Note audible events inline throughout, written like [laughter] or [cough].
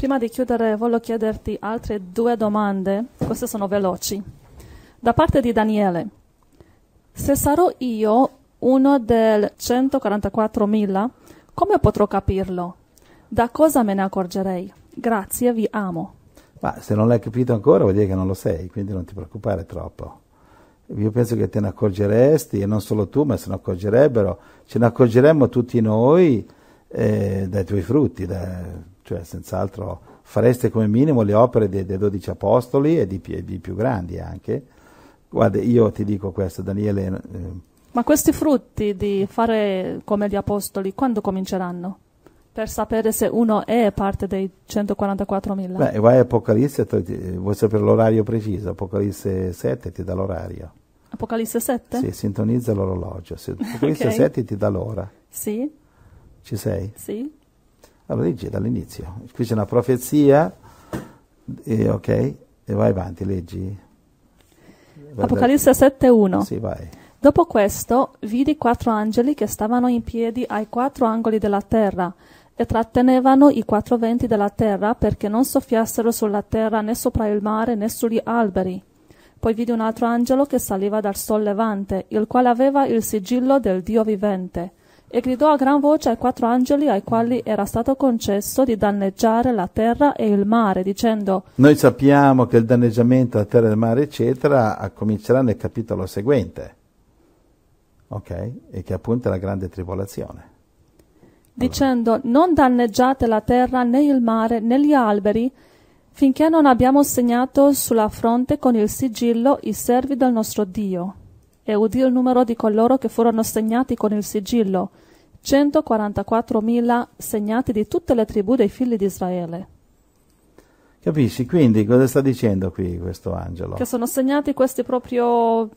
Prima di chiudere voglio chiederti altre due domande, queste sono veloci. Da parte di Daniele, se sarò io uno del 144.000, come potrò capirlo? Da cosa me ne accorgerei? Grazie, vi amo. Ma se non l'hai capito ancora vuol dire che non lo sei, quindi non ti preoccupare troppo. Io penso che te ne accorgeresti, e non solo tu, ma se ne accorgerebbero, ce ne accorgeremmo tutti noi eh, dai tuoi frutti, da, cioè senz'altro fareste come minimo le opere dei, dei 12 apostoli e di, di, più grandi anche. Guarda, io ti dico questo, Daniele. Eh, Ma questi frutti di fare come gli apostoli, quando cominceranno? Per sapere se uno è parte dei 144.000. Beh, vai a Apocalisse, eh, vuoi sapere l'orario preciso? Apocalisse 7 ti dà l'orario. Apocalisse 7? Sì, sintonizza l'orologio. [laughs] Apocalisse okay. 7 ti dà l'ora. Sì. Ci sei? Sì. Allora leggi dall'inizio. Qui c'è una profezia, e, ok? E vai avanti, leggi. Apocalisse 7.1. Sì, vai. Dopo questo vidi quattro angeli che stavano in piedi ai quattro angoli della terra e trattenevano i quattro venti della terra perché non soffiassero sulla terra né sopra il mare né sugli alberi. Poi vidi un altro angelo che saliva dal sol levante, il quale aveva il sigillo del Dio vivente e gridò a gran voce ai quattro angeli ai quali era stato concesso di danneggiare la terra e il mare, dicendo Noi sappiamo che il danneggiamento della terra e del mare, eccetera, comincerà nel capitolo seguente, ok? E che appunto è la grande tribolazione. Dicendo, non danneggiate la terra né il mare né gli alberi, finché non abbiamo segnato sulla fronte con il sigillo i servi del nostro Dio e udì il numero di coloro che furono segnati con il sigillo, 144.000 segnati di tutte le tribù dei figli di Israele. Capisci? Quindi cosa sta dicendo qui questo angelo? Che sono segnati questi proprio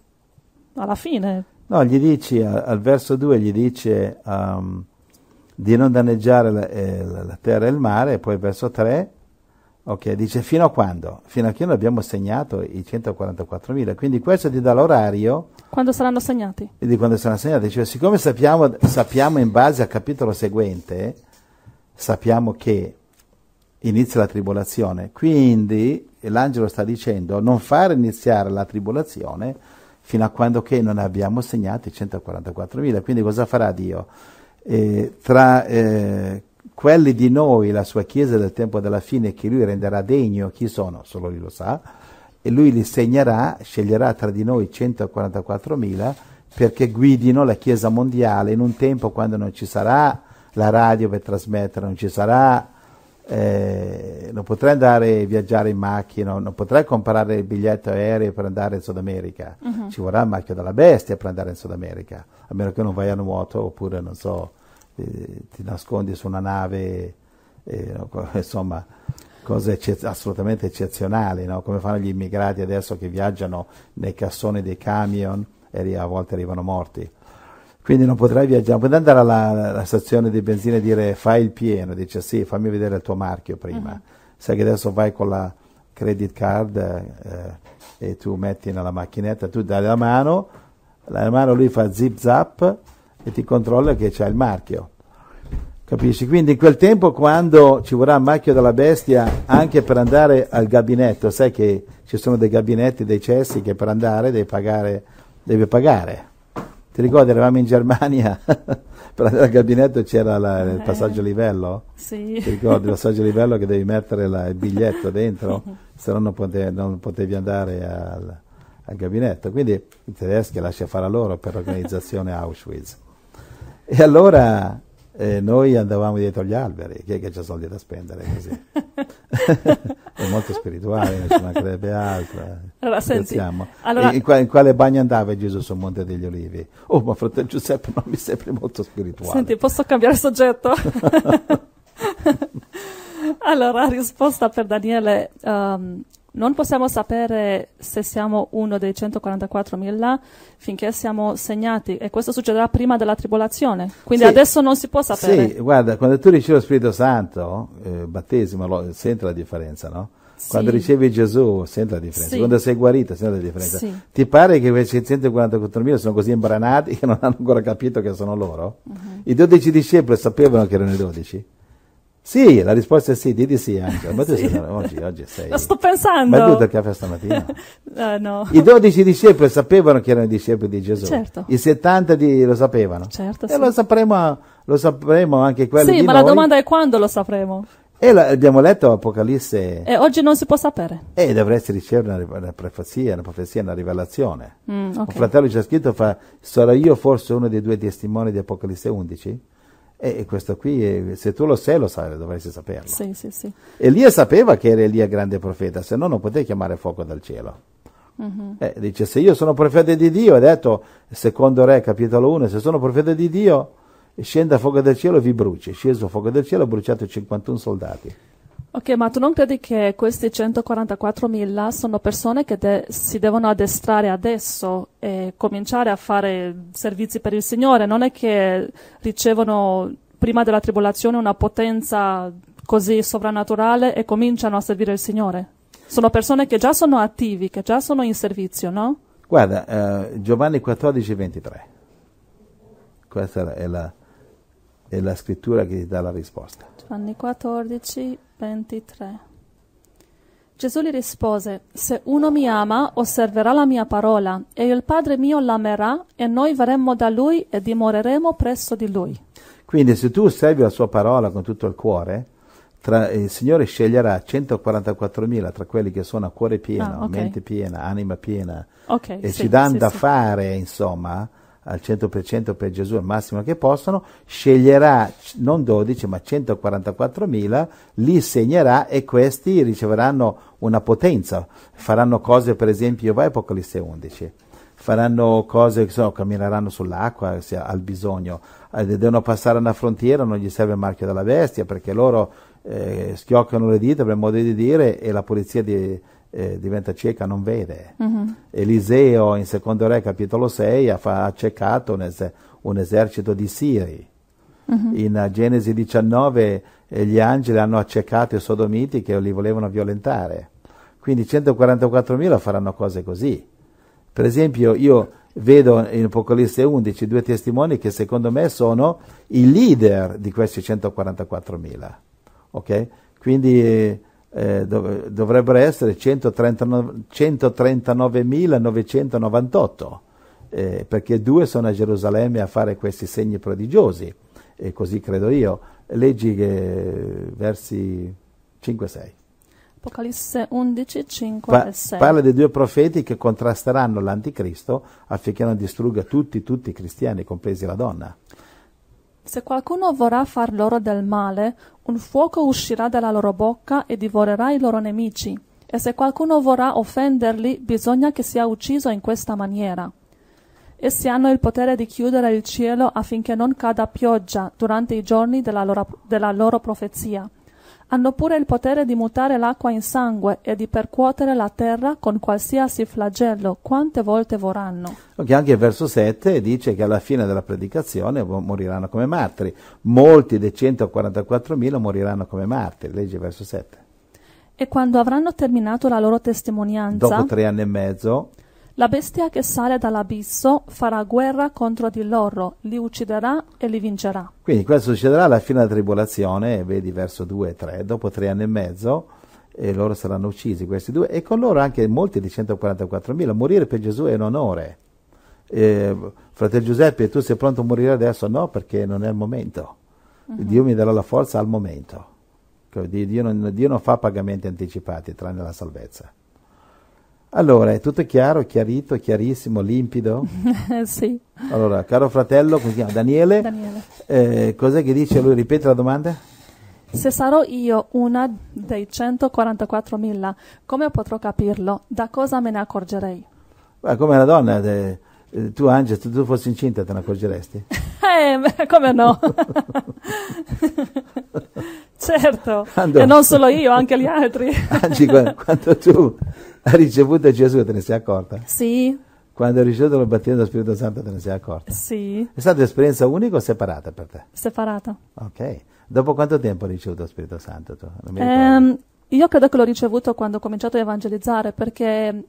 alla fine. No, gli dici, al verso 2 gli dice um, di non danneggiare la, eh, la terra e il mare, e poi verso 3 Ok, dice fino a quando? Fino a che noi abbiamo segnato i 144.000, quindi questo ti dà l'orario. Quando saranno segnati? di quando saranno segnati, cioè siccome sappiamo, sappiamo in base al capitolo seguente, sappiamo che inizia la tribolazione, quindi l'angelo sta dicendo non fare iniziare la tribolazione fino a quando che non abbiamo segnato i 144.000, quindi cosa farà Dio? Eh, tra... Eh, quelli di noi, la sua Chiesa del tempo della fine, che lui renderà degno, chi sono? Solo lui lo sa, e lui li segnerà, sceglierà tra di noi 144.000 perché guidino la Chiesa mondiale in un tempo quando non ci sarà la radio per trasmettere, non ci sarà, eh, non potrai andare a viaggiare in macchina, non potrai comprare il biglietto aereo per andare in Sud America, uh-huh. ci vorrà il marchio della bestia per andare in Sud America, a meno che non vai a nuoto oppure non so eh, ti nascondi su una nave, eh, [laughs] insomma, cose eccez- assolutamente eccezionali, no? come fanno gli immigrati adesso che viaggiano nei cassoni dei camion e a volte arrivano morti. Quindi non potrai viaggiare, non andare alla, alla, stazione di benzina e dire fai il pieno, dice sì, fammi vedere il tuo marchio prima. Uh-huh. Sai che adesso vai con la credit card eh, e tu metti nella macchinetta, tu dai la mano, la mano lui fa zip zap e ti controlla che c'è il marchio. Capisci? Quindi in quel tempo quando ci vorrà il marchio della bestia anche per andare al gabinetto, sai che ci sono dei gabinetti, dei cessi che per andare devi pagare. Devi pagare. Ti ricordi, eravamo in Germania, [laughs] per andare al gabinetto c'era la, il eh. passaggio a livello? Sì. Ti ricordi il passaggio a [laughs] livello che devi mettere la, il biglietto dentro, se no non, non potevi andare al, al gabinetto. Quindi i tedeschi lascia fare a loro per l'organizzazione Auschwitz. E allora eh, noi andavamo dietro agli alberi, chi è che ha soldi da spendere così? [laughs] è molto spirituale, non ci mancherebbe altro. Eh. Allora, senti, allora... in, quale, in, quale, bagno andava Gesù sul Monte degli Olivi? Oh, ma fratello Giuseppe non mi sembri molto spirituale. Senti, posso cambiare soggetto? [laughs] [laughs] allora, risposta per Daniele. Um, non possiamo sapere se siamo uno dei 144.000 finché siamo segnati e questo succederà prima della tribolazione, quindi sì, adesso non si può sapere. Sì, guarda, quando tu ricevi lo Spirito Santo, eh, battesimo, lo, senti la differenza, no? Sì. Quando ricevi Gesù senti la differenza, sì. quando sei guarito senti la differenza. Ti pare che questi 144.000 sono così imbranati [laughs] che non hanno ancora capito che sono loro? Uh-huh. I dodici discepoli sapevano che erano i dodici? Sì, la risposta è sì, di di sì anche. Ma tu sì. sei, oggi, oggi sei... Lo sto pensando. Ma tu il caffè stamattina? uh, [laughs] no. I dodici discepoli sapevano che erano i discepoli di Gesù. Certo. I 70 di, lo sapevano. Certo, E sì. lo, sapremo, lo sapremo, anche quelli sì, Sì, ma noi. la domanda è quando lo sapremo? E la, abbiamo letto Apocalisse. E oggi non si può sapere. E dovresti ricevere una, una profezia, una profezia, una rivelazione. Mm, okay. Un fratello ci ha scritto, fa, sarò io forse uno dei due testimoni di Apocalisse 11? E questo qui, eh, se tu lo sai, lo sai, dovresti saperlo. Sì, sì, sì. Elia sapeva che era Elia grande profeta, se no non poteva chiamare fuoco dal cielo. Uh-huh. Eh, dice, se io sono profeta di Dio, ha detto, secondo Re, capitolo 1, se sono profeta di Dio, scenda fuoco dal cielo e vi bruci. È sceso fuoco dal cielo, ha bruciato 51 soldati. Ok, ma tu non credi che questi 144.000 sono persone che de- si devono addestrare adesso e cominciare a fare servizi per il Signore? Non è che ricevono prima della tribolazione una potenza così sovrannaturale e cominciano a servire il Signore? Sono persone che già sono attivi, che già sono in servizio, no? Guarda, eh, Giovanni 14, 23. Questa è la è la scrittura che ti dà la risposta. Giovanni 14, 23. Gesù gli rispose, se uno mi ama, osserverà la mia parola, e il Padre mio l'amerà, e noi verremo da lui e dimoreremo presso di lui. Quindi se tu osservi la sua parola con tutto il cuore, tra, il Signore sceglierà 144.000 tra quelli che sono a cuore pieno, ah, okay. mente piena, anima piena, okay, e sì, ci danno sì, da sì. fare, insomma, al 100% per Gesù, il massimo che possono, sceglierà non 12 ma 144.000, li segnerà e questi riceveranno una potenza, faranno cose per esempio, vai Apocalisse 11, faranno cose che so, cammineranno sull'acqua se al bisogno, eh, devono passare una frontiera, non gli serve il marchio della bestia perché loro eh, schioccano le dita per modo di dire e la polizia di, eh, diventa cieca, non vede. Uh-huh. Eliseo in secondo re capitolo 6 ha, fa, accecato un, es- un, esercito di Siri. Uh-huh. In Genesi 19 eh, gli angeli hanno accecato i sodomiti che li volevano violentare. Quindi 144.000 faranno cose così. Per esempio io vedo in Apocalisse 11 due testimoni che secondo me sono i leader di questi 144.000. Ok? Quindi eh, dov- dovrebbero essere 139.998, eh, perché due sono a Gerusalemme a fare questi segni prodigiosi, e così credo io. Leggi eh, versi 5 e 6. Apocalisse 11, 5 e 6. Parla dei due profeti che contrasteranno l'anticristo affinché non distrugga tutti, tutti i cristiani, compresi la donna. Se qualcuno vorrà far loro del male, un fuoco uscirà dalla loro bocca e divorerà i loro nemici, e se qualcuno vorrà offenderli bisogna che sia ucciso in questa maniera. Essi hanno il potere di chiudere il cielo affinché non cada pioggia durante i giorni della loro, della loro profezia hanno pure il potere di mutare l'acqua in sangue e di percuotere la terra con qualsiasi flagello, quante volte vorranno. Che anche il verso 7 dice che alla fine della predicazione moriranno come martiri. Molti dei 144.000 moriranno come martiri. Leggi il verso 7. E quando avranno terminato la loro testimonianza. Dopo tre anni e mezzo la bestia che sale dall'abisso farà guerra contro di loro, li ucciderà e li vincerà. Quindi questo succederà alla fine della tribolazione, vedi verso 2 e 3, dopo tre anni e mezzo, e loro saranno uccisi questi due, e con loro anche molti di 144.000. Morire per Gesù è un onore. Eh, fratello Giuseppe, tu sei pronto a morire adesso? No, perché non è il momento. Uh-huh. Dio mi darà la forza al momento. Dio non, Dio non fa pagamenti anticipati, tranne la salvezza. Allora, è tutto chiaro, chiarito, chiarissimo, limpido? [laughs] sì. Allora, caro fratello, come si chiama? Daniele? Daniele. Eh, cos'è che dice lui? Ripete la domanda. Se sarò io una dei 144.000, come potrò capirlo? Da cosa me ne accorgerei? Ma come la donna, de, eh, tu Angela, se tu fossi incinta te ne accorgeresti? [laughs] eh, come no? [laughs] Certo, quando, [laughs] e non solo io, anche gli altri. [laughs] Anzi, quando, quando, tu hai ricevuto Gesù te ne sei accorta? Sì. Quando hai ricevuto lo battesimo dello Spirito Santo te ne sei accorta? Sì. È stata un'esperienza unica o separata per te? Separata. Ok. Dopo quanto tempo hai ricevuto lo Spirito Santo tu? Um, io credo che l'ho ricevuto quando ho cominciato a evangelizzare perché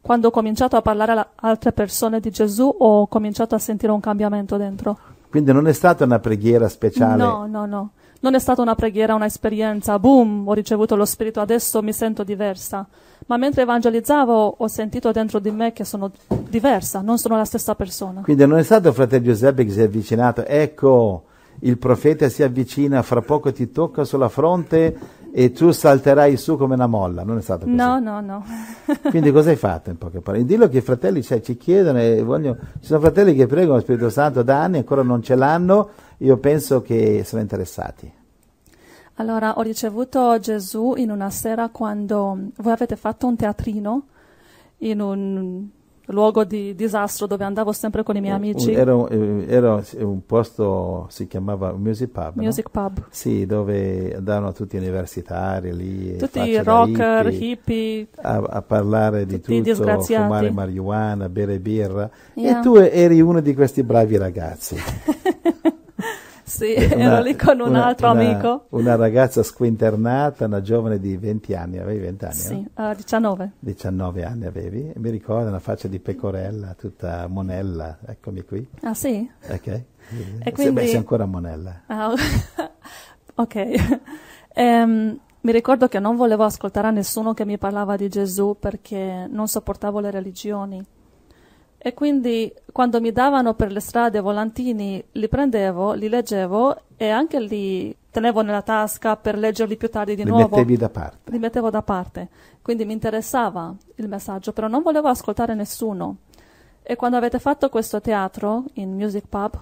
quando ho cominciato a parlare a altre persone di Gesù ho cominciato a sentire un cambiamento dentro. Quindi non è stata una preghiera speciale? No, no, no. Non è stata una preghiera, un'esperienza, boom, ho ricevuto lo Spirito, adesso mi sento diversa. Ma mentre evangelizzavo ho sentito dentro di me che sono diversa, non sono la stessa persona. Quindi non è stato fratello Giuseppe che si è avvicinato, ecco, il profeta si avvicina, fra poco ti tocca sulla fronte e tu salterai su come una molla, non è stato così. No, no, no. [laughs] Quindi cosa hai fatto in poche parole? Dillo che i fratelli cioè, ci chiedono, e voglio... ci sono fratelli che pregano lo Spirito Santo da anni e ancora non ce l'hanno, io penso che sono interessati. Allora, ho ricevuto Gesù in una sera quando voi avete fatto un teatrino in un luogo di disastro dove andavo sempre con i miei amici. Era, eh, era un posto, si chiamava Music Pub. Music no? Pub. Sì, dove andavano tutti gli universitari lì. Tutti i rocker, hippie. A, a, parlare di tutto, fumare marijuana, bere birra. Yeah. E tu eri uno di questi bravi ragazzi. [laughs] sì, eh, [laughs] una, ero lì con un una, altro una, amico. Una ragazza squinternata, una giovane di 20 anni, avevi 20 anni? Sì, no? uh, 19. 19 anni avevi, mi ricordo una faccia di pecorella, tutta monella, eccomi qui. Ah sì? Ok. e sì, quindi... Beh, sei ancora monella. Ah, [laughs] ok. um, mi ricordo che non volevo ascoltare a nessuno che mi parlava di Gesù perché non sopportavo le religioni. E quindi quando mi davano per le strade volantini, li prendevo, li leggevo e anche li tenevo nella tasca per leggerli più tardi di li nuovo. Li mettevi da parte. Li mettevo da parte. Quindi mi interessava il messaggio, però non volevo ascoltare nessuno. E quando avete fatto questo teatro in Music Pub,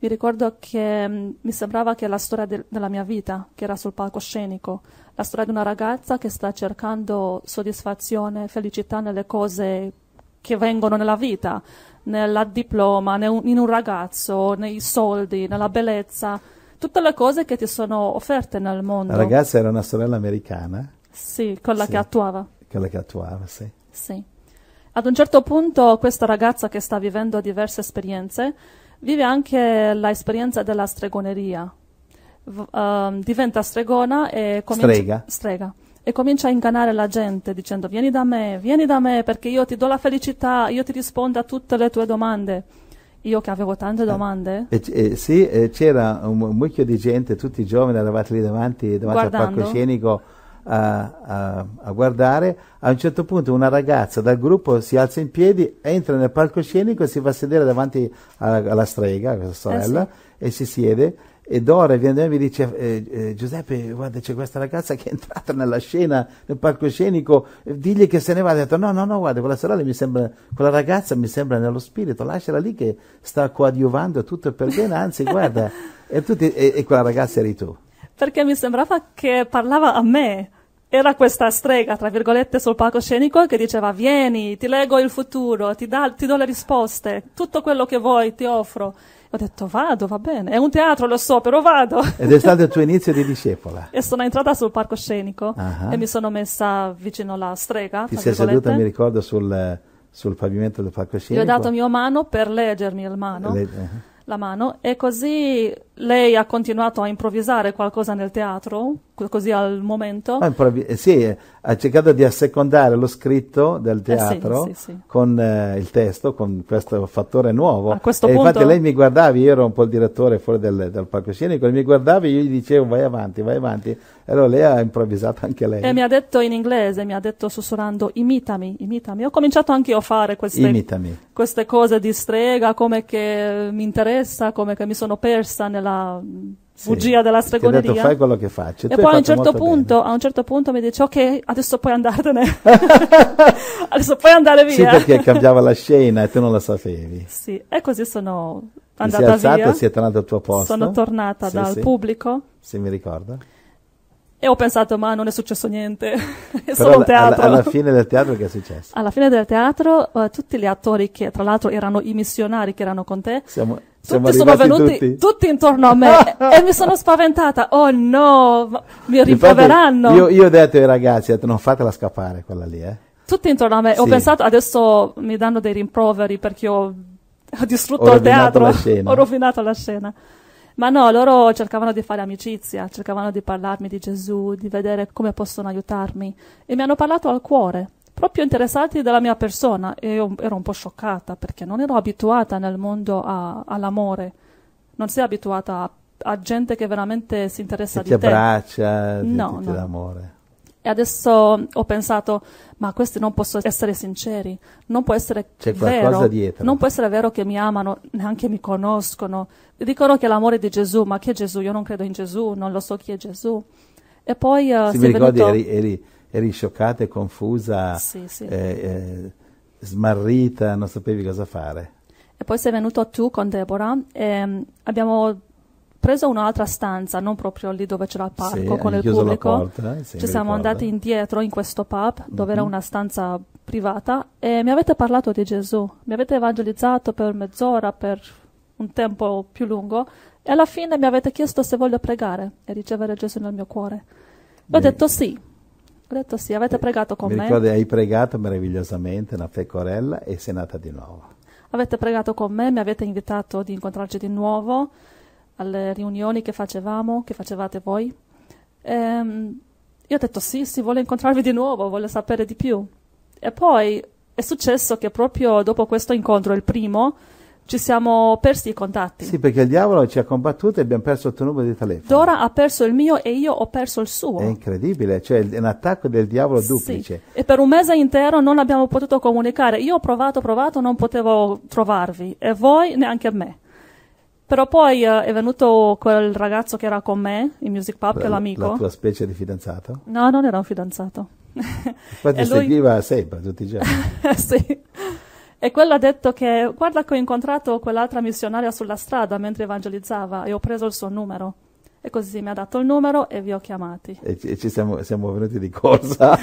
mi ricordo che mm, mi sembrava che la storia de- della mia vita, che era sul palcoscenico, la storia di una ragazza che sta cercando soddisfazione, felicità nelle cose che vengono nella vita, nel diploma, in un ragazzo, nei soldi, nella bellezza, tutte le cose che ti sono offerte nel mondo. La ragazza era una sorella americana? Sì, quella sì. che attuava. Quella che attuava, sì. Sì. Ad un certo punto questa ragazza che sta vivendo diverse esperienze vive anche l'esperienza della stregoneria. V- um, diventa stregona e comincia... Strega. Strega e comincia a ingannare la gente dicendo vieni da me, vieni da me perché io ti do la felicità, io ti rispondo a tutte le tue domande. Io che avevo tante eh, domande. Eh, eh, sì, eh, c'era un mucchio di gente, tutti i giovani, eravate lì davanti, davanti al palcoscenico a, a, a, guardare. A un certo punto una ragazza dal gruppo si alza in piedi, entra nel palcoscenico e si va a sedere davanti alla, alla strega, questa eh, sorella, sì. e si siede e Dora viene da me e mi dice eh, eh, Giuseppe guarda c'è questa ragazza che è entrata nella scena nel palcoscenico eh, digli che se ne va ha detto no no no guarda quella sorella mi sembra quella ragazza mi sembra nello spirito lasciala lì che sta coadiuvando tutto per bene anzi guarda e, tutti, e, e quella ragazza eri tu perché mi sembrava che parlava a me era questa strega, tra virgolette, sul palcoscenico che diceva vieni, ti leggo il futuro, ti, da, ti do le risposte, tutto quello che vuoi ti offro. Ho detto vado, va bene, è un teatro, lo so, però vado. Ed è stato il tuo inizio di discepola. e sono entrata sul palcoscenico uh-huh. e mi sono messa vicino alla strega. Ti sei seduta, mi ricordo, sul, sul pavimento del palcoscenico. Gli ho dato mia mano per leggermi il mano. Le- uh-huh la mano e così lei ha continuato a improvvisare qualcosa nel teatro così al momento. Ah, improv- eh, sì, eh, ha cercato di assecondare lo scritto del teatro eh sì, sì, sì. con eh, il testo, con questo fattore nuovo. A questo e punto... Infatti lei mi guardava, io ero un po' il direttore fuori del, dal palcoscenico, mi guardava e io gli dicevo vai avanti, vai avanti. E allora lei ha improvvisato anche lei. E mi ha detto in inglese, mi ha detto sussurrando imitami, imitami. Ho cominciato anche io a fare queste, queste cose di strega, come che mi interessa, come che mi sono persa nella bugia sì. della seconda detto, fai quello che faccio. E, e poi a un, certo punto, a un, certo punto, mi dice, ok, adesso puoi andartene. [laughs] adesso puoi andare via. Sì, perché cambiava la [laughs] scena e tu non la sapevi. Sì, e così sono andata si è alzata, via. Si è tornata al tuo posto. Sono tornata sì, dal sì. pubblico. Sì, mi ricorda. E ho pensato, ma non è successo niente, è [laughs] solo un teatro. Alla, alla, fine del teatro che è successo? Alla fine del teatro uh, tutti gli attori che tra l'altro erano i missionari che erano con te, Siamo, tutti sono venuti tutti. tutti. intorno a me e mi sono spaventata. Oh no, mi rimproveranno. io, io, ho detto ai ragazzi, non fatela scappare quella lì, eh. Tutti intorno a me. Sì. Ho pensato, adesso mi danno dei rimproveri perché ho, ho distrutto ho il teatro, ho rovinato la scena. Ma no, loro cercavano di fare amicizia, cercavano di parlarmi di Gesù, di vedere come possono aiutarmi e mi hanno parlato al cuore proprio interessati della mia persona e io ero un po' scioccata perché non ero abituata nel mondo a, all'amore, non sei abituata a, a, gente che veramente si interessa che di ti te. Ti abbraccia, no, no. l'amore. E adesso ho pensato, ma questi non possono essere sinceri, non può essere C'è vero, dietro. non può essere vero che mi amano, neanche mi conoscono. Dicono che l'amore di Gesù, ma che Gesù? Io non credo in Gesù, non lo so chi è Gesù. E poi... Uh, sì, mi ricordi, venuto... eri, eri eri scioccata e confusa, sì, sì. Eh, eh, smarrita, non sapevi cosa fare. E poi sei venuto tu con Deborah e ehm, abbiamo preso un'altra stanza, non proprio lì dove c'era il parco sì, con il pubblico. Porta, eh, Ci siamo ricorda. andati indietro in questo pub dove mm-hmm. era mhm. una stanza privata e mi avete parlato di Gesù, mi avete evangelizzato per mezz'ora, per un tempo più lungo e alla fine mi avete chiesto se voglio pregare e ricevere Gesù nel mio cuore. ho detto sì, ho detto sì, avete pregato con Mi me. Ricordi, hai pregato meravigliosamente, una pecorella, e sei nata di nuovo. Avete pregato con me, mi avete invitato di incontrarci di nuovo alle riunioni che facevamo, che facevate voi. Ehm, io ho detto sì, sì, voglio incontrarvi di nuovo, voglio sapere di più. E poi è successo che proprio dopo questo incontro, il primo, ci siamo persi i contatti. Sì, perché il diavolo ci ha combattuto e abbiamo perso il tuo numero di telefono. Dora ha perso il mio e io ho perso il suo. È incredibile, cioè è un attacco del diavolo duplice. Sì. E per un mese intero non abbiamo potuto comunicare. Io ho provato, provato, non potevo trovarvi. E voi neanche a me. Però poi eh, è venuto quel ragazzo che era con me, in Music Pub, la, che è l'amico. La tua specie di fidanzato? No, non era un fidanzato. Infatti [laughs] e lui... seguiva sempre, tutti i giorni. [laughs] sì. E quello ha detto che, guarda che ho incontrato quell'altra missionaria sulla strada mentre evangelizzava e ho preso il suo numero. E così mi ha dato il numero e vi ho chiamati. E ci, e ci siamo, siamo, venuti di corsa.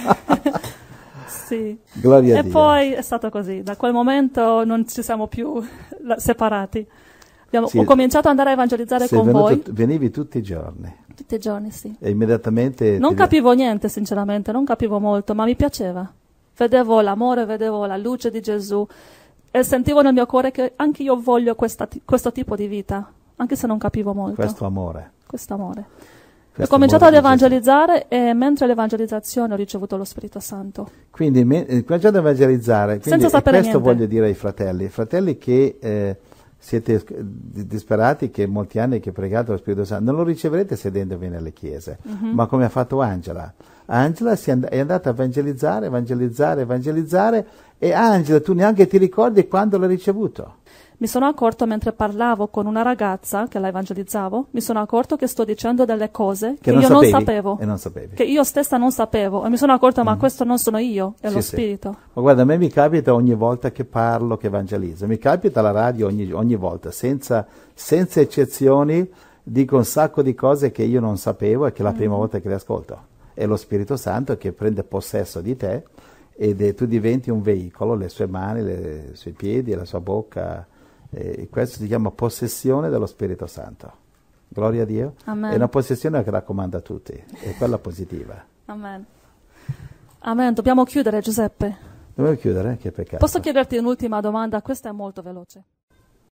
[laughs] sì. Gloria e a Dio. poi è stato così. Da quel momento non ci siamo più separati. Abbiamo, sì, ho cominciato ad andare a evangelizzare con venuto, voi. Venivi tutti i giorni. Tutti i giorni, sì. E immediatamente... Non capivo niente, sinceramente, non capivo molto, ma mi piaceva vedevo l'amore, vedevo la luce di Gesù e sentivo nel mio cuore che anche io voglio questa, questo tipo di vita, anche se non capivo molto. Questo amore. Questo amore. ho cominciato ad evangelizzare e mentre l'evangelizzazione ho ricevuto lo Spirito Santo. Quindi, eh, cominciato ad evangelizzare, quindi, Senza sapere questo niente. voglio dire ai fratelli, fratelli che eh, siete disperati che molti anni che pregate lo Spirito Santo, non lo riceverete sedendovi nelle chiese, mm-hmm. ma come ha fatto Angela. Angela è andata a evangelizzare, evangelizzare, evangelizzare e Angela tu neanche ti ricordi quando l'hai ricevuto. Mi sono accorto mentre parlavo con una ragazza che la evangelizzavo, mi sono accorto che sto dicendo delle cose che, che non io non sapevo. non sapevi. Che io stessa non sapevo. E mi sono accorto, ma mm. questo non sono io, è sì, lo sì. Spirito. Ma guarda, a me mi capita ogni volta che parlo, che evangelizzo. Mi capita alla radio ogni, ogni volta, senza, senza, eccezioni, dico un sacco di cose che io non sapevo e che è la mm. prima volta che le ascolto è lo Spirito Santo che prende possesso di te e tu diventi un veicolo, le sue mani, le, i suoi piedi, la sua bocca. E questo si chiama possessione dello Spirito Santo. Gloria a Dio. Amen. È una possessione che raccomanda a tutti, è quella positiva. Amen. Amen. Dobbiamo chiudere, Giuseppe. Dobbiamo chiudere, che peccato. Posso chiederti un'ultima domanda? Questa è molto veloce.